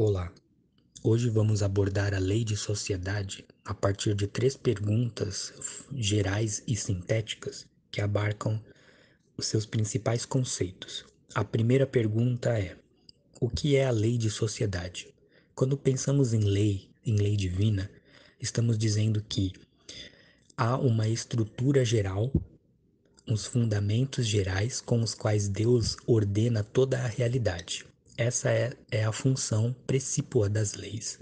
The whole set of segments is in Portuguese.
Olá! Hoje vamos abordar a lei de sociedade a partir de três perguntas gerais e sintéticas que abarcam os seus principais conceitos. A primeira pergunta é: o que é a lei de sociedade? Quando pensamos em lei, em lei divina, estamos dizendo que há uma estrutura geral, uns fundamentos gerais com os quais Deus ordena toda a realidade. Essa é, é a função precípua das leis.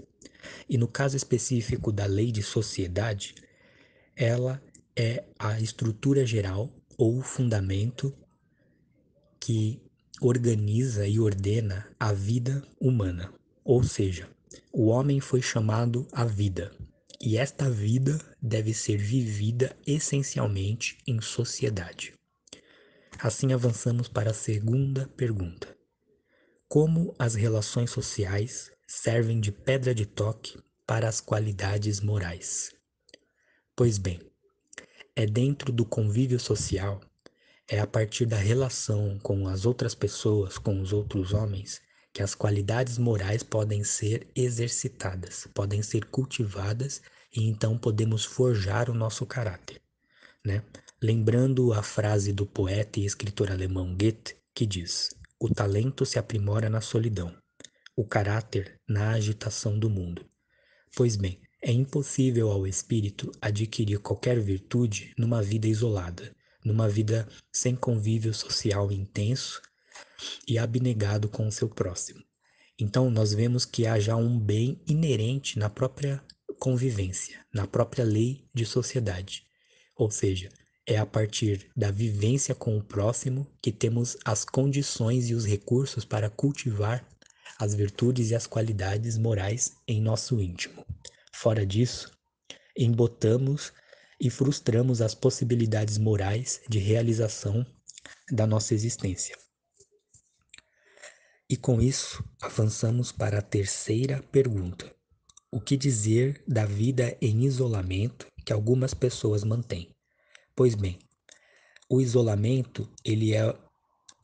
E no caso específico da lei de sociedade, ela é a estrutura geral ou fundamento que organiza e ordena a vida humana. Ou seja, o homem foi chamado à vida, e esta vida deve ser vivida essencialmente em sociedade. Assim avançamos para a segunda pergunta como as relações sociais servem de pedra de toque para as qualidades morais. Pois bem, é dentro do convívio social, é a partir da relação com as outras pessoas, com os outros homens, que as qualidades morais podem ser exercitadas, podem ser cultivadas e então podemos forjar o nosso caráter, né? Lembrando a frase do poeta e escritor alemão Goethe, que diz: o talento se aprimora na solidão, o caráter na agitação do mundo. Pois bem, é impossível ao espírito adquirir qualquer virtude numa vida isolada, numa vida sem convívio social intenso e abnegado com o seu próximo. Então, nós vemos que há já um bem inerente na própria convivência, na própria lei de sociedade. Ou seja, é a partir da vivência com o próximo que temos as condições e os recursos para cultivar as virtudes e as qualidades morais em nosso íntimo. Fora disso, embotamos e frustramos as possibilidades morais de realização da nossa existência. E com isso, avançamos para a terceira pergunta: O que dizer da vida em isolamento que algumas pessoas mantêm? Pois bem, o isolamento, ele é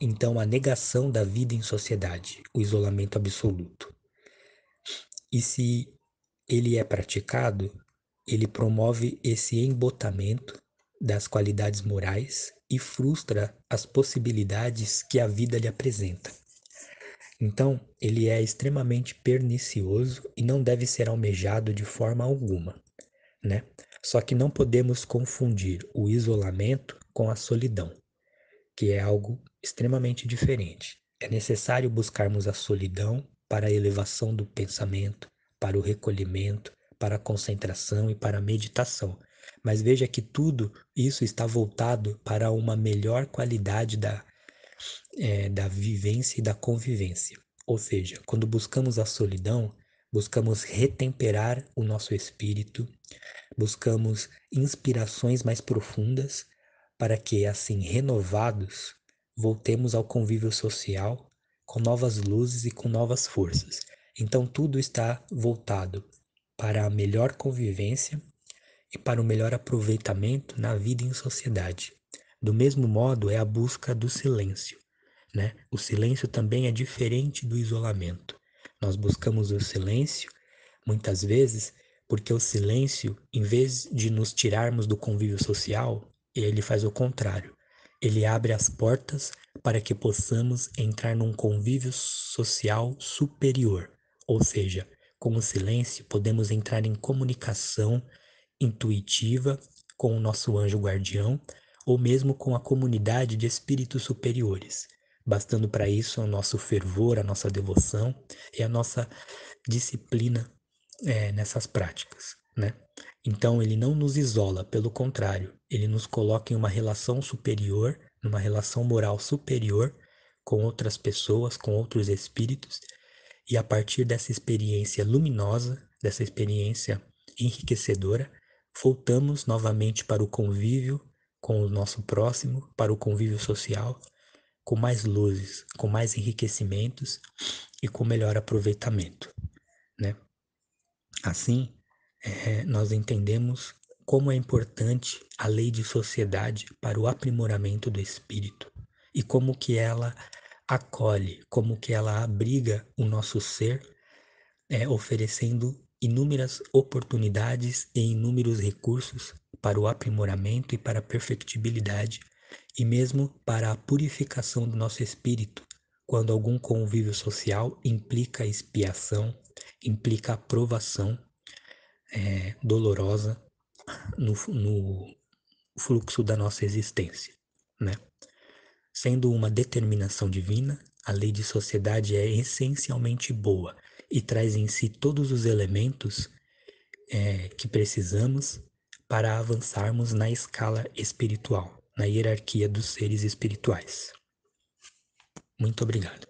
então a negação da vida em sociedade, o isolamento absoluto. E se ele é praticado, ele promove esse embotamento das qualidades morais e frustra as possibilidades que a vida lhe apresenta. Então, ele é extremamente pernicioso e não deve ser almejado de forma alguma, né? Só que não podemos confundir o isolamento com a solidão, que é algo extremamente diferente. É necessário buscarmos a solidão para a elevação do pensamento, para o recolhimento, para a concentração e para a meditação. Mas veja que tudo isso está voltado para uma melhor qualidade da, é, da vivência e da convivência. Ou seja, quando buscamos a solidão, buscamos retemperar o nosso espírito, buscamos inspirações mais profundas para que, assim renovados, voltemos ao convívio social com novas luzes e com novas forças. Então, tudo está voltado para a melhor convivência e para o melhor aproveitamento na vida em sociedade. Do mesmo modo, é a busca do silêncio. Né? O silêncio também é diferente do isolamento. Nós buscamos o silêncio, muitas vezes, porque o silêncio, em vez de nos tirarmos do convívio social, ele faz o contrário. Ele abre as portas para que possamos entrar num convívio social superior, ou seja, com o silêncio podemos entrar em comunicação intuitiva com o nosso anjo guardião ou mesmo com a comunidade de espíritos superiores. Bastando para isso o nosso fervor, a nossa devoção e a nossa disciplina é, nessas práticas, né? Então ele não nos isola, pelo contrário, ele nos coloca em uma relação superior, numa relação moral superior com outras pessoas, com outros espíritos, e a partir dessa experiência luminosa, dessa experiência enriquecedora, voltamos novamente para o convívio com o nosso próximo, para o convívio social com mais luzes, com mais enriquecimentos e com melhor aproveitamento, né? Assim, é, nós entendemos como é importante a lei de sociedade para o aprimoramento do espírito e como que ela acolhe, como que ela abriga o nosso ser, é, oferecendo inúmeras oportunidades e inúmeros recursos para o aprimoramento e para a perfectibilidade e mesmo para a purificação do nosso espírito, quando algum convívio social implica expiação, implica aprovação é, dolorosa no, no fluxo da nossa existência, né? Sendo uma determinação divina, a lei de sociedade é essencialmente boa e traz em si todos os elementos é, que precisamos para avançarmos na escala espiritual na hierarquia dos seres espirituais. Muito obrigado.